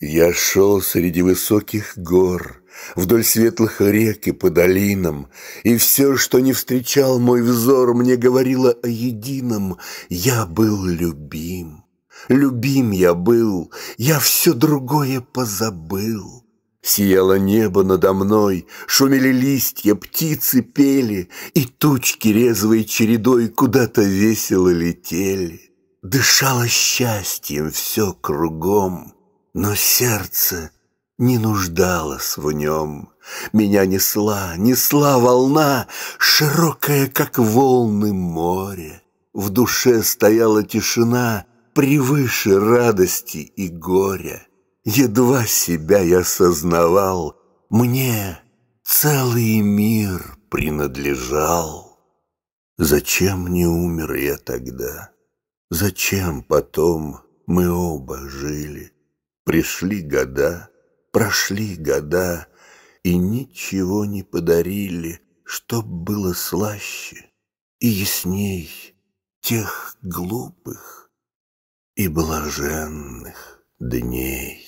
Я шел среди высоких гор, вдоль светлых рек и по долинам, и все, что не встречал мой взор, мне говорило о едином. Я был любим, любим я был, я все другое позабыл. Сияло небо надо мной, шумели листья, птицы пели, и тучки резвой чередой куда-то весело летели. Дышало счастьем все кругом — но сердце не нуждалось в нем. Меня несла, несла волна, широкая, как волны моря. В душе стояла тишина превыше радости и горя. Едва себя я сознавал, мне целый мир принадлежал. Зачем не умер я тогда? Зачем потом мы оба жили? Пришли года, прошли года, и ничего не подарили, чтоб было слаще и ясней тех глупых и блаженных дней.